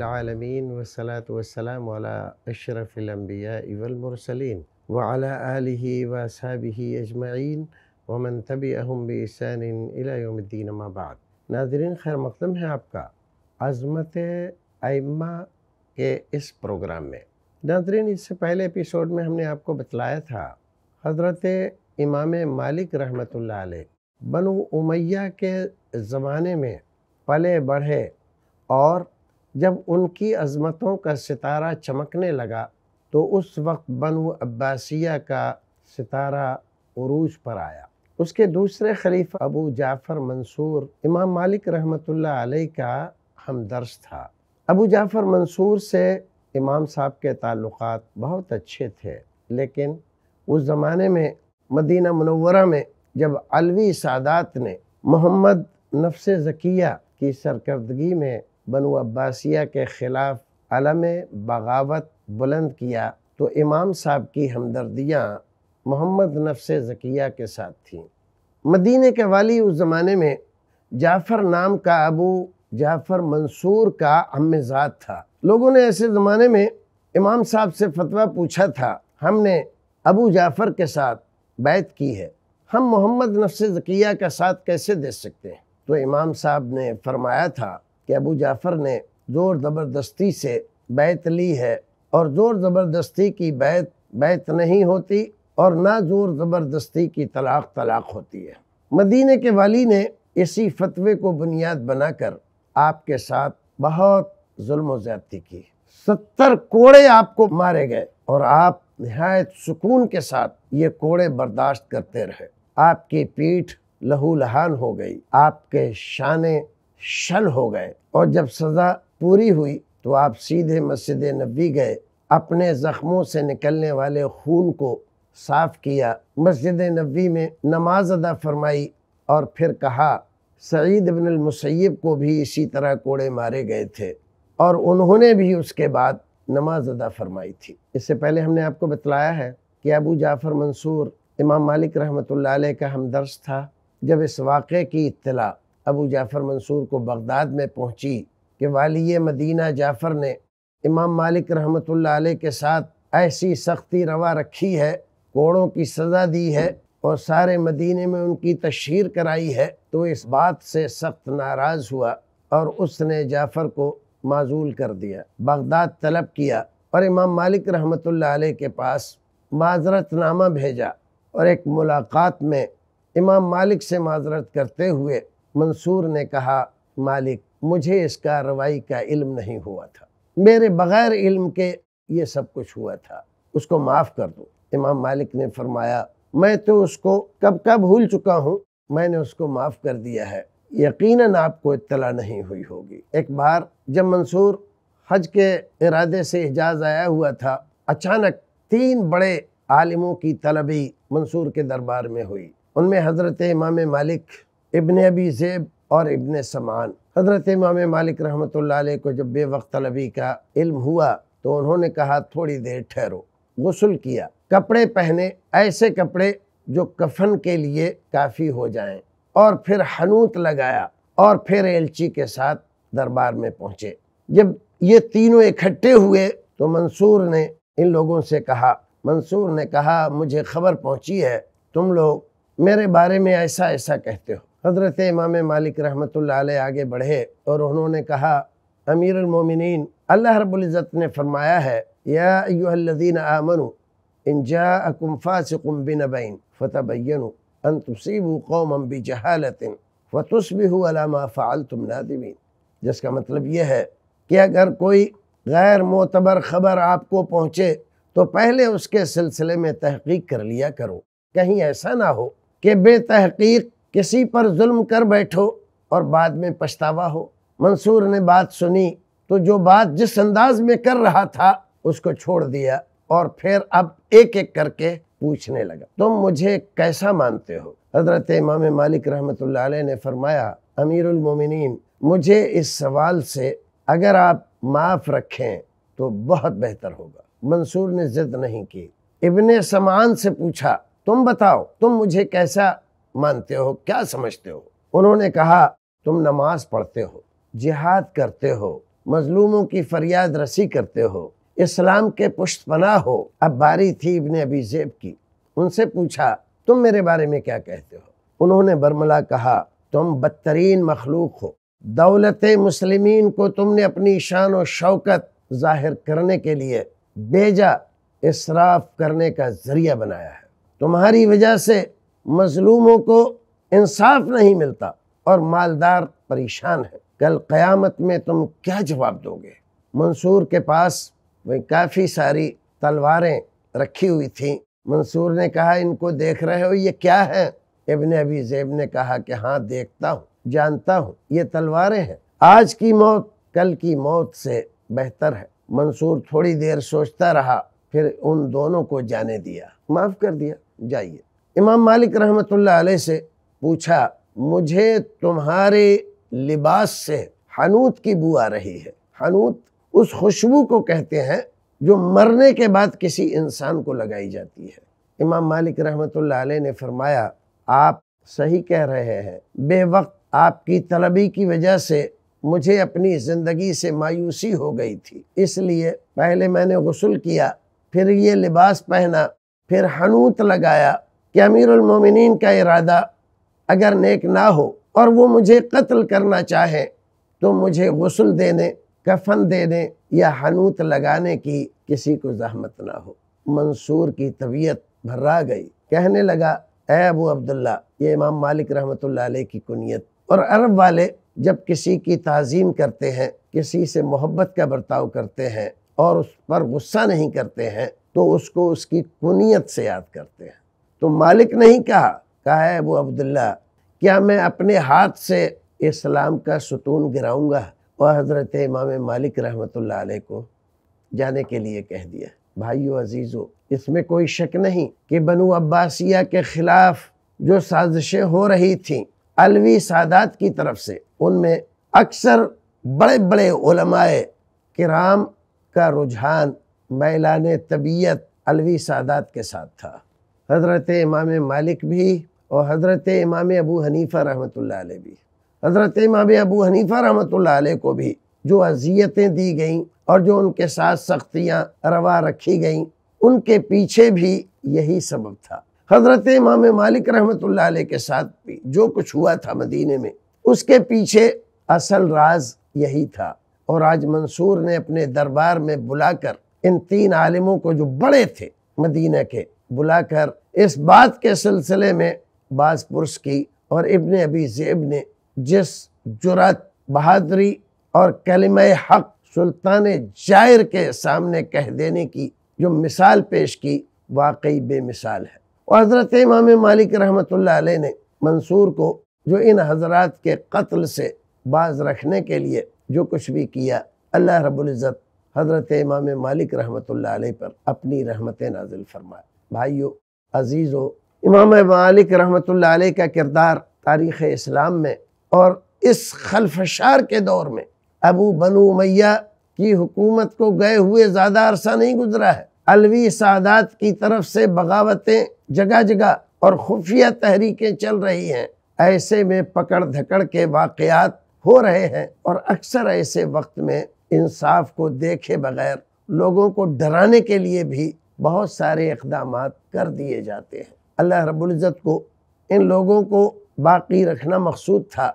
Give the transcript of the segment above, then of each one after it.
रबालमीन वसलात वसलाम अशरफ़िलम्बिया इवलमरसलिन वाला wasabi Ajman वमन तबी अहम बसान इलामद्दीन माबाद नाजरीन खैर मकदम है आपका आज़मत आइम्मा के इस प्रोग्राम में नाजरीन इससे पहले एपिसोड में हमने आपको बतलाया था हज़रत इमाम मालिक रहमत बनु उमैया के ज़माने में पले बढ़े और जब उनकी अज़मतों का सितारा चमकने लगा तो उस वक्त बनु अब्बासिया का सितारा उरूज पर आया उसके दूसरे खलीफ अबू जाफ़र मंसूर इमाम मालिक रहमतुल्लाह अलैह का हमदर्श था अबू जाफ़र मंसूर से इमाम साहब के ताल्लुक बहुत अच्छे थे लेकिन उस ज़माने में मदीना मनवरा में जब अलवी सादात ने मोहम्मद नफ्स ज़किया की सरकर्दगी में बनु अब्बासिया के ख़िलाफ़ अलम बगावत बुलंद किया तो इमाम साहब की हमदर्दियाँ मोहम्मद नफ्स ज़किया के साथ थीं मदीने के वाली उस ज़माने में जाफ़र नाम का अबू जाफ़र मंसूर का अम्मजाद था लोगों ने ऐसे ज़माने में इमाम साहब से फतवा पूछा था हमने अबू जाफ़र के साथ बैत की है हम मोहम्मद नफ्स ज़किया का साथ कैसे दे सकते हैं तो इमाम साहब ने फरमाया था कि अबू जाफ़र ने ज़ोर ज़बरदस्ती से बैत ली है और ज़ोर ज़बरदस्ती की बैत बैत नहीं होती और ना ज़ोर ज़बरदस्ती की तलाक तलाक होती है मदीने के वाली ने इसी फतवे को बुनियाद बनाकर आपके साथ बहुत जुल्म ज़्यादती की सत्तर कोड़े आपको मारे गए और आप नहायत सुकून के साथ ये कोड़े बर्दाश्त करते रहे आपकी पीठ लहूलहान हो गई आपके शाने शल हो गए और जब सज़ा पूरी हुई तो आप सीधे मस्जिद नबी गए अपने ज़ख्मों से निकलने वाले खून को साफ किया मस्जिद नबी में नमाज अदा फरमाई और फिर कहा सईद इबन मुसैब को भी इसी तरह कोड़े मारे गए थे और उन्होंने भी उसके बाद नमाज अदा फरमाई थी इससे पहले हमने आपको बतलाया है कि अबू जाफ़र मंसूर इमाम मालिक रहमत का हमदर्श था जब इस वाक़े की इतला अबू जाफ़र मंसूर को बगदाद में पहुंची कि वाली मदीना जाफ़र ने इमाम मालिक रहमत आल के साथ ऐसी सख्ती रवा रखी है कोड़ों की सज़ा दी है और सारे मदीने में उनकी तशहर कराई है तो इस बात से सख्त नाराज़ हुआ और उसने जाफ़र को माजूल कर दिया बगदाद तलब किया और इमाम मालिक रहमत आल के पास माजरतनामा भेजा और एक मुलाकात में इमाम मालिक से माजरत करते हुए मंसूर ने कहा मालिक मुझे इस कार्रवाई का इल्म नहीं हुआ था मेरे बग़ैर इल्म के ये सब कुछ हुआ था उसको माफ़ कर दो इमाम मालिक ने फरमाया मैं तो उसको कब कब भूल चुका हूँ मैंने उसको माफ़ कर दिया है यकीनन आपको इतला नहीं हुई होगी एक बार जब मंसूर हज के इरादे से एजाज आया हुआ था अचानक तीन बड़े आलिमों की तलबी मंसूर के दरबार में हुई उनमें हज़रत इमाम मालिक इबन अबी ज़ेब और इबन समान हज़रत इमाम मालिक रहमत को जब बेवक्त तलबी का इल्म हुआ तो उन्होंने कहा थोड़ी देर ठहरो गसल किया कपड़े पहने ऐसे कपड़े जो कफन के लिए काफ़ी हो जाएं और फिर हनूत लगाया और फिर एलची के साथ दरबार में पहुंचे जब ये तीनों इकट्ठे हुए तो मंसूर ने इन लोगों से कहा मंसूर ने कहा मुझे खबर पहुंची है तुम लोग मेरे बारे में ऐसा ऐसा कहते हो हज़रत इमाम मालिक रहमत आगे बढ़े और उन्होंने कहा अमीर अमीरमिन अल्लाह रबुल्ज़त ने फरमाया है यादीन आमनु इन जाकुम बिनबैन फ़तबैन अन तुसीबू कौम बी जहालतिन फ़तुसबिहु अलामा फ़ाल तुम नादिमिन जिसका मतलब यह है कि अगर कोई गैर मोतबर ख़बर आपको पहुँचे तो पहले उसके सिलसिले में तहकीक कर लिया करो कहीं ऐसा ना हो कि बेतहकीक किसी पर जुल्म कर बैठो और बाद में पछतावा हो मंसूर ने बात सुनी तो जो बात जिस अंदाज में कर रहा था उसको छोड़ दिया और फिर अब एक एक करके पूछने लगा तुम मुझे कैसा मानते हो हजरत इमाम मालिक रहमत ने फरमाया अमीर उलमिन मुझे इस सवाल से अगर आप माफ़ रखें तो बहुत बेहतर होगा मंसूर ने जिद नहीं की इबन समान से पूछा तुम बताओ तुम मुझे कैसा मानते हो क्या समझते हो उन्होंने कहा तुम नमाज पढ़ते हो जिहाद करते हो मजलूमों की फरियाद रसी करते हो इस्लाम के पुष्ट पना हो अब बारी थी इबन अबी जेब की उनसे पूछा तुम मेरे बारे में क्या कहते हो उन्होंने बर्मला कहा तुम बदतरीन मखलूक हो दौलत मुसलिमीन को तुमने अपनी शान और शौकत जाहिर करने के लिए बेजा इसराफ करने का ज़रिया बनाया है तुम्हारी वजह से मजलूमों को इंसाफ नहीं मिलता और मालदार परेशान है कल क़यामत में तुम क्या जवाब दोगे मंसूर के पास वही काफ़ी सारी तलवारें रखी हुई थीं मंसूर ने कहा इनको देख रहे हो ये क्या है इबन अभी जेब ने कहा कि हाँ देखता हूँ जानता हूँ ये तलवारें हैं आज की मौत कल की मौत से बेहतर है मंसूर थोड़ी देर सोचता रहा फिर उन दोनों को जाने दिया माफ़ कर दिया जाइए इमाम मालिक रहमत से पूछा मुझे तुम्हारे लिबास से हनूत की बू आ रही है हनूत उस खुशबू को कहते हैं जो मरने के बाद किसी इंसान को लगाई जाती है इमाम मालिक रहमत ने फरमाया आप सही कह रहे हैं बेवक्त आपकी तलबी की वजह से मुझे अपनी ज़िंदगी से मायूसी हो गई थी इसलिए पहले मैंने गसल किया फिर ये लिबास पहना फिर हनूत लगाया कि अमीरमिन का इरादा अगर नेक ना हो और वो मुझे कत्ल करना चाहे तो मुझे गसल देने कफन देने या हनूत लगाने की किसी को जहमत ना हो मंसूर की तबीयत भर्रा गई कहने लगा ए अबू अब्दुल्ला ये इमाम मालिक रहमत की कुनीत और अरब वाले जब किसी की तज़ीम करते हैं किसी से मोहब्बत का बर्ताव करते हैं और उस पर गुस्सा नहीं करते हैं तो उसको उसकी कुनीत से याद करते हैं तो मालिक नहीं कहा कहा है वो अब्दुल्ला क्या मैं अपने हाथ से इस्लाम का सुतून गिराऊंगा वह हज़रत इमाम मालिक रहमत को जाने के लिए कह दिया भाइयों अजीज़ों इसमें कोई शक नहीं कि बनु अब्बासिया के ख़िलाफ़ जो साजिशें हो रही थीं अलवी सादात की तरफ से उनमें अक्सर बड़े बड़े उलमाए किराम का रुझान मैलान तबीयत अलवी सादात के साथ था हज़रत इमाम मालिक भी और हज़रत इमाम अबू हनीफ़ा रहमत भी हज़रत इमाम अबू हनीफ़ा रहमत को भी जो अजियतें दी गईं और जो उनके साथ सख्तियाँ रवा रखी गईं उनके पीछे भी यही सबब था हज़रत इमाम मालिक रहमत के साथ भी जो कुछ हुआ था मदीने में उसके पीछे असल राज यही था और आज मंसूर ने अपने दरबार में बुलाकर इन तीन आलिमों को जो बड़े थे मदीना के बुलाकर इस बात के सिलसिले में बाज पुरुष की और इबन अबी जेब ने जिस जुरात बहादरी और कलम हक सुल्तान जायर के सामने कह देने की जो मिसाल पेश की वाकई बेमिसाल है और हज़रत इमाम मालिक रहमत ने मंसूर को जो इन हजरात के कत्ल से बाज रखने के लिए जो कुछ भी किया अल्लाह रबुल्ज़त हज़रत इमाम मालिक रहमत पर अपनी रहमत नाजिल फरमाए भाइयों अजीज़ों इमाम मालिक रहमत का किरदार तारीख़ इस्लाम में और इस खलफशार के दौर में अबू बनु मैया की हुकूमत को गए हुए ज़्यादा अरसा नहीं गुजरा है अलवी सादात की तरफ से बगावतें जगह जगह और खुफिया तहरीकें चल रही हैं ऐसे में पकड़ धकड़ के वाक़ात हो रहे हैं और अक्सर ऐसे वक्त में इंसाफ को देखे बगैर लोगों को डराने के लिए भी बहुत सारे इकदाम कर दिए जाते हैं अल्लाह रबुल्ज़त को इन लोगों को बाकी रखना मकसूद था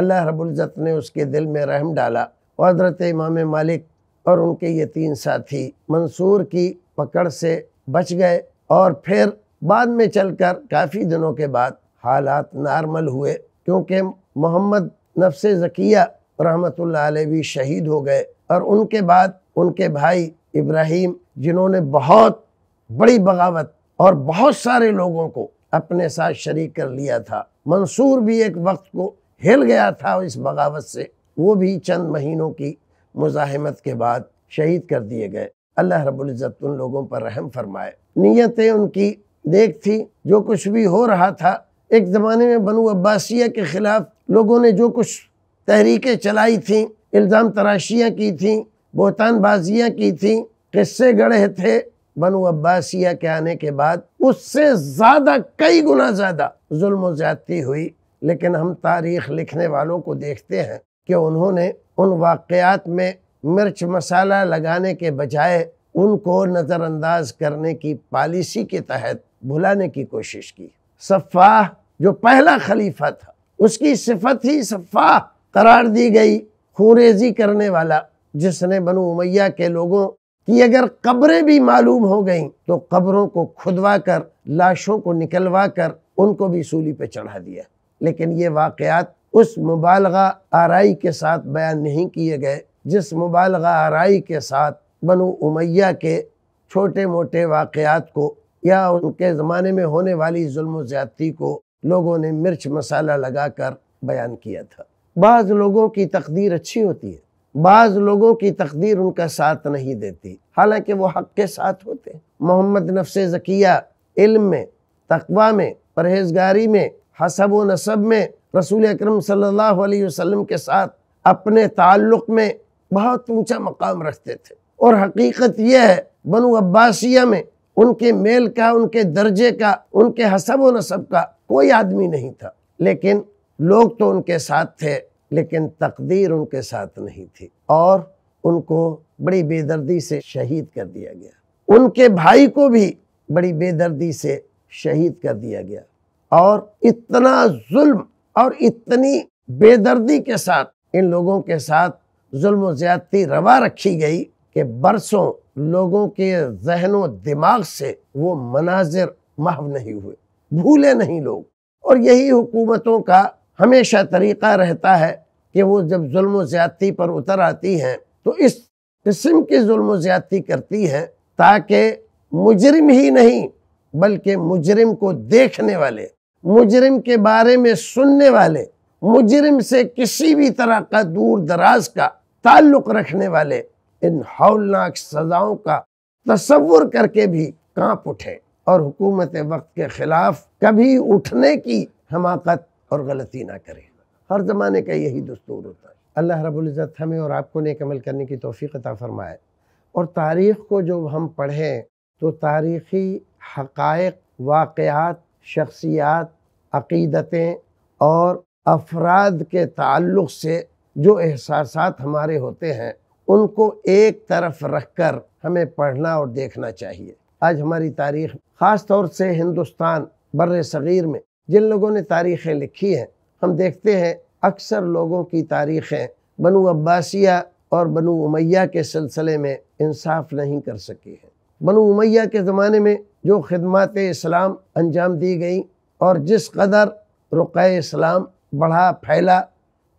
अल्लाह रबुल्ज़त ने उसके दिल में रहम डाला और हजरत इमाम मालिक और उनके ये तीन साथी मंसूर की पकड़ से बच गए और फिर बाद में चलकर काफ़ी दिनों के बाद हालात नॉर्मल हुए क्योंकि मोहम्मद नफ्स जकिया रहमत भी शहीद हो गए और उनके बाद उनके भाई इब्राहिम जिन्होंने बहुत बड़ी बगावत और बहुत सारे लोगों को अपने साथ शरीक कर लिया था मंसूर भी एक वक्त को हिल गया था इस बगावत से वो भी चंद महीनों की मुजाहमत के बाद शहीद कर दिए गए अल्लाह रबुल्ज़त उन लोगों पर रहम फरमाए नीयतें उनकी देख थी जो कुछ भी हो रहा था एक ज़माने में बनु अब्बासिया के ख़िलाफ़ लोगों ने जो कुछ तहरीकें चलाई थीं इल्ज़ाम तराशियाँ की थीं बोहतानबाजियाँ की थीं किस्से गढ़े थे बनु अब्बासिया के आने के बाद उससे ज़्यादा कई गुना ज़्यादा जुल्म ज़्यादती हुई लेकिन हम तारीख लिखने वालों को देखते हैं कि उन्होंने उन वाक़ात में मिर्च मसाला लगाने के बजाय उनको नज़रअंदाज करने की पॉलिसी के तहत भुलाने की कोशिश की सफ़ाह जो पहला खलीफा था उसकी सिफत ही सफ़ाह करार दी गई खूरेजी करने वाला जिसने बनु उमैया के लोगों कि अगर कब्रें भी मालूम हो गईं तो कब्रों को खुदवा कर लाशों को निकलवा कर उनको भी सूली पे चढ़ा दिया लेकिन ये वाक़ात उस मुबालगा आरई के साथ बयान नहीं किए गए जिस मुबालगा आरई के साथ बनु उमैया के छोटे मोटे वाक़ात को या उनके ज़माने में होने वाली जुल्म ज़्यादती को लोगों ने मिर्च मसाला लगा कर बयान किया था बाज़ लोगों की तकदीर अच्छी होती है बाज लोगों की तकदीर उनका साथ नहीं देती हालांकि वो हक के साथ होते मोहम्मद नफ्स जकिया इल्म में तकवा में परहेजगारी में हसब व नसब में रसूल अक्रम सल्लल्लाहु के साथ अपने ताल्लुक़ में बहुत ऊंचा मकाम रखते थे और हकीकत यह है बनु अब्बासिया में उनके मेल का उनके दर्जे का उनके हसब व नसब का कोई आदमी नहीं था लेकिन लोग तो उनके साथ थे लेकिन तकदीर उनके साथ नहीं थी और उनको बड़ी बेदर्दी से शहीद कर दिया गया उनके भाई को भी बड़ी बेदर्दी से शहीद कर दिया गया और इतना जुल्म और इतनी बेदर्दी के साथ इन लोगों के साथ जुल्म ज़्यादती रवा रखी गई कि बरसों लोगों के जहनों दिमाग से वो मनाजिर महव नहीं हुए भूले नहीं लोग और यही हुकूमतों का हमेशा तरीक़ा रहता है कि वो जब जुल्म ज़्यादती पर उतर आती हैं तो इस किस्म की जुल्म ज़्यादती करती हैं ताकि मुजरिम ही नहीं बल्कि मुजरिम को देखने वाले मुजरिम के बारे में सुनने वाले मुजरिम से किसी भी तरह का दूर दराज का ताल्लुक़ रखने वाले इन हौलनाक सजाओं का तस्वुर करके भी कांप उठे और हुकूमत वक्त के ख़िलाफ़ कभी उठने की हमाकत और गलती ना करें हर ज़माने का यही दस्तूर होता है अल्लाह रबुल्ज़त हमें और आपको नेक अमल करने की तोफ़ी अता फ़रमाए और तारीख़ को जो हम पढ़ें तो तारीख़ी हक़ाइक वाक़ात शख्सियात अक़ीदतें और अफराद के ताल्लुक़ से जो एहसास हमारे होते हैं उनको एक तरफ रख कर हमें पढ़ना और देखना चाहिए आज हमारी तारीख ख़ास तौर से हिंदुस्तान बर सग़ीर में जिन लोगों ने तारीख़ें लिखी हैं हम देखते हैं अक्सर लोगों की तारीख़ें बनु अब्बासिया और बनु उमैया के सिलसिले में इंसाफ नहीं कर सकी हैं बनु उमैया के ज़माने में जो खदमात इस्लाम अंजाम दी गई और जिस कदर रुकए इस्लाम बढ़ा फैला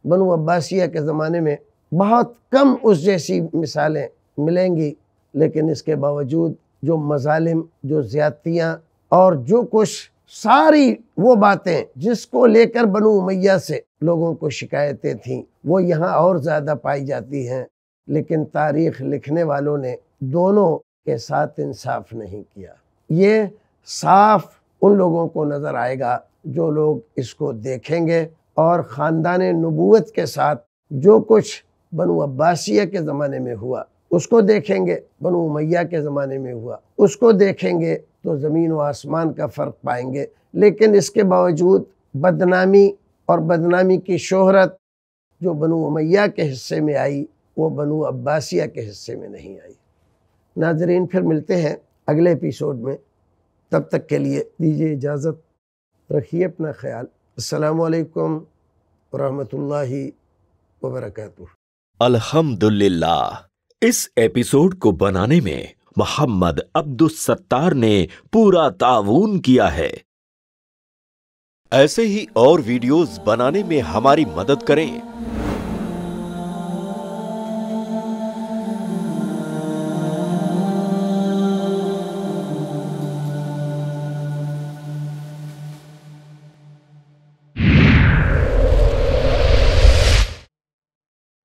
बनु अब्बासिया के ज़माने में बहुत कम उस जैसी मिसालें मिलेंगी लेकिन इसके बावजूद जो मजालिम जो ज़्यादतियाँ और जो कुछ सारी वो बातें जिसको लेकर बनू मैया से लोगों को शिकायतें थीं वो यहाँ और ज़्यादा पाई जाती हैं लेकिन तारीख लिखने वालों ने दोनों के साथ इंसाफ नहीं किया ये साफ उन लोगों को नज़र आएगा जो लोग इसको देखेंगे और ख़ानदान नबूत के साथ जो कुछ बनू अब्बासिया के ज़माने में हुआ उसको देखेंगे बनु मैया के ज़माने में हुआ उसको देखेंगे तो ज़मीन व आसमान का फ़र्क पाएंगे लेकिन इसके बावजूद बदनामी और बदनामी की शोहरत जो बनु मैया के हिस्से में आई वो बनु अब्बासिया के हिस्से में नहीं आई नाजरीन फिर मिलते हैं अगले एपिसोड में तब तक के लिए दीजिए इजाज़त रखिए अपना ख्याल असलकम वरहमल वर्क अलहमदुल्ला इस एपिसोड को बनाने में मोहम्मद अब्दुल सत्तार ने पूरा ताउन किया है ऐसे ही और वीडियोस बनाने में हमारी मदद करें